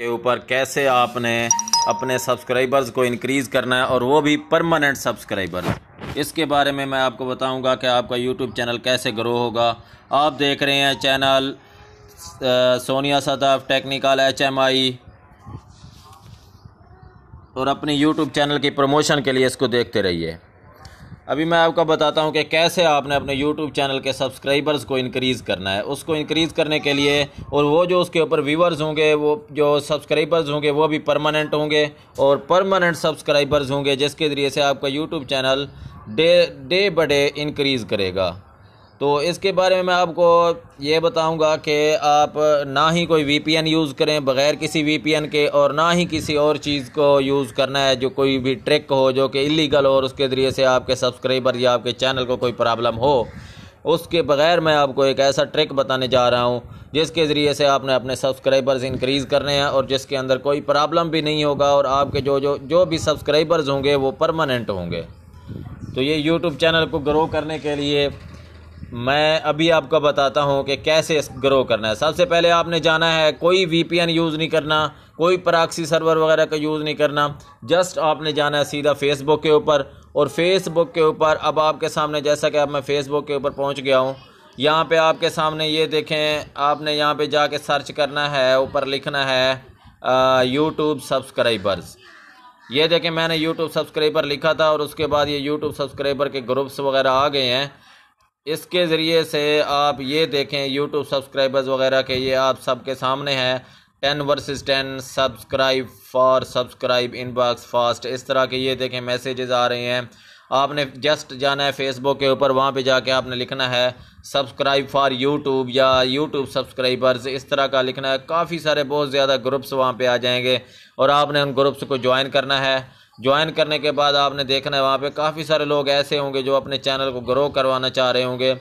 के ऊपर कैसे आपने अपने सब्सक्राइबर्स को इनक्रीज़ करना है और वो भी परमानेंट सब्सक्राइबर इसके बारे में मैं आपको बताऊंगा कि आपका यूट्यूब चैनल कैसे ग्रो होगा आप देख रहे हैं channel Sonia Sadaf technical H M I और अपनी यूट्यूब चैनल की प्रमोशन के लिए इसको देखते रहिए अभी मैं आपका बताता हूँ कि कैसे आपने अपने यूट्यूब चैनल के सब्सक्राइबर्स को इनक्रीज़ करना है उसको इनक्रीज़ करने के लिए और वो जो उसके ऊपर व्यूवर्स होंगे वो जो सब्सक्राइबर्स होंगे वो भी परमानेंट होंगे और परमानेंट सब्सक्राइबर्स होंगे जिसके ज़रिए से आपका YouTube channel day day by day increase करेगा तो इसके बारे में मैं आपको ये बताऊंगा कि आप ना ही कोई वीपीएन यूज़ करें बग़ैर किसी वीपीएन के और ना ही किसी और चीज़ को यूज़ करना है जो कोई भी ट्रिक हो जो कि इलीगल हो और उसके ज़रिए से आपके सब्सक्राइबर या आपके चैनल को कोई प्रॉब्लम हो उसके बग़ैर मैं आपको एक ऐसा ट्रिक बताने जा रहा हूँ जिसके ज़रिए से आपने अपने सब्सक्राइबर्स इंक्रीज़ करने हैं और जिसके अंदर कोई प्रॉब्लम भी नहीं होगा और आपके जो जो जो भी सब्सक्राइबर्स होंगे वो परमानेंट होंगे तो ये यूट्यूब चैनल को ग्रो करने के लिए मैं अभी आपको बताता हूँ कि कैसे ग्रो करना है सबसे पहले आपने जाना है कोई वी यूज़ नहीं करना कोई प्राक्सी सर्वर वगैरह का यूज़ नहीं करना जस्ट आपने जाना है सीधा फेसबुक के ऊपर और फेसबुक के ऊपर अब आपके सामने जैसा कि अब मैं फेसबुक के ऊपर पहुँच गया हूँ यहाँ पे आपके सामने ये देखें आपने यहाँ पे जाके सर्च करना है ऊपर लिखना है यूट्यूब सब्सक्राइबर्स ये देखें मैंने यूट्यूब सब्सक्राइबर लिखा था और उसके बाद ये यूट्यूब सब्सक्राइबर के ग्रुप्स वगैरह आ गए हैं इसके ज़रिए से आप ये देखें यूट्यूब सब्सक्राइबर्स वगैरह के ये आप सबके सामने हैं ten versus ten subscribe for subscribe inbox fast इस तरह के ये देखें मैसेजेस आ रहे हैं आपने जस्ट जाना है फेसबुक के ऊपर वहाँ पे जाके आपने लिखना है सब्सक्राइब फॉर यूट्यूब या यूट्यूब सब्सक्राइबर्स इस तरह का लिखना है काफ़ी सारे बहुत ज़्यादा ग्रुप्स वहाँ पे आ जाएंगे और आपने उन ग्रुप्स को ज्वाइन करना है ज्वाइन करने के बाद आपने देखना है वहाँ पे काफ़ी सारे लोग ऐसे होंगे जो अपने चैनल को ग्रो करवाना चाह रहे होंगे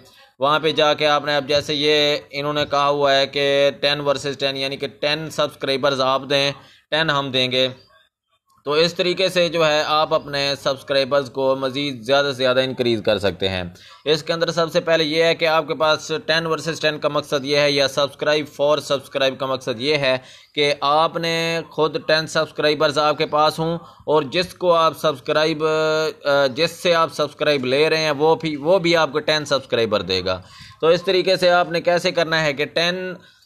वहाँ पे जाके आपने अब जैसे ये इन्होंने कहा हुआ है कि टेन वर्सेस टेन यानी कि टेन सब्सक्राइबर्स आप दें टेन हम देंगे तो इस तरीके से जो है आप अपने सब्सक्राइबर्स को मज़ीद ज़्यादा से ज़्यादा इंक्रीज़ कर सकते हैं इसके अंदर सबसे पहले ये है कि आपके पास टेन वर्सेस टेन का मकसद ये है या सब्सक्राइब फॉर सब्सक्राइब का मकसद ये है कि आपने ख़ुद टेन सब्सक्राइबर्स आपके पास हों और जिसको आप सब्सक्राइब जिससे आप सब्सक्राइब ले रहे हैं वो भी वो भी आपको टेन सब्सक्राइबर देगा तो इस तरीके से आपने कैसे करना है कि टेन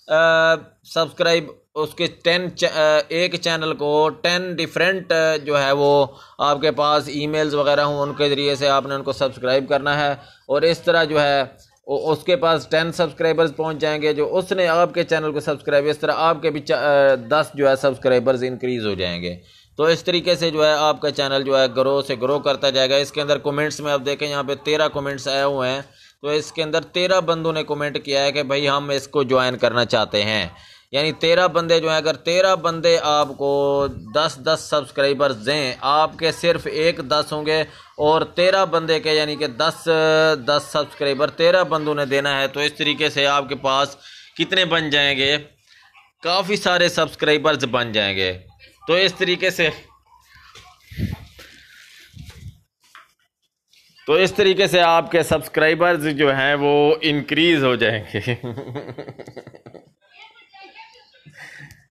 सब्सक्राइब उसके टेन एक चैनल को टेन डिफरेंट जो है वो आपके पास ईमेल्स वगैरह हों उनके ज़रिए से आपने उनको सब्सक्राइब करना है और इस तरह जो है उसके पास टेन सब्सक्राइबर्स पहुंच जाएंगे जो उसने आपके चैनल को सब्सक्राइब इस तरह आपके भी दस जो है सब्सक्राइबर्स इंक्रीज़ हो जाएंगे तो इस तरीके से जो है आपका चैनल जो है ग्रो से ग्रो करता जाएगा इसके अंदर कमेंट्स में आप देखें यहाँ पे तेरह कमेंट्स आए हुए हैं तो इसके अंदर तेरह बंदों ने कमेंट किया है कि भाई हम इसको ज्वाइन करना चाहते हैं यानी तेरह बंदे जो हैं अगर तेरह बंदे आपको दस दस सब्सक्राइबर्स दें आपके सिर्फ एक दस होंगे और तेरह बंदे के यानी कि दस दस सब्सक्राइबर तेरह बंदों ने देना है तो इस तरीके से आपके पास कितने बन जाएंगे काफ़ी सारे सब्सक्राइबर्स बन जाएंगे तो इस तरीके से तो इस तरीके से आपके सब्सक्राइबर्स जो हैं वो इनक्रीज़ हो जाएंगे